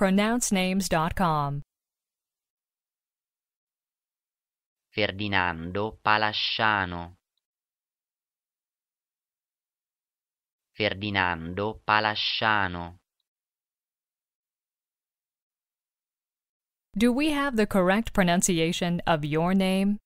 pronouncenames.com. Ferdinando Palasciano Ferdinando Palasciano Do we have the correct pronunciation of your name?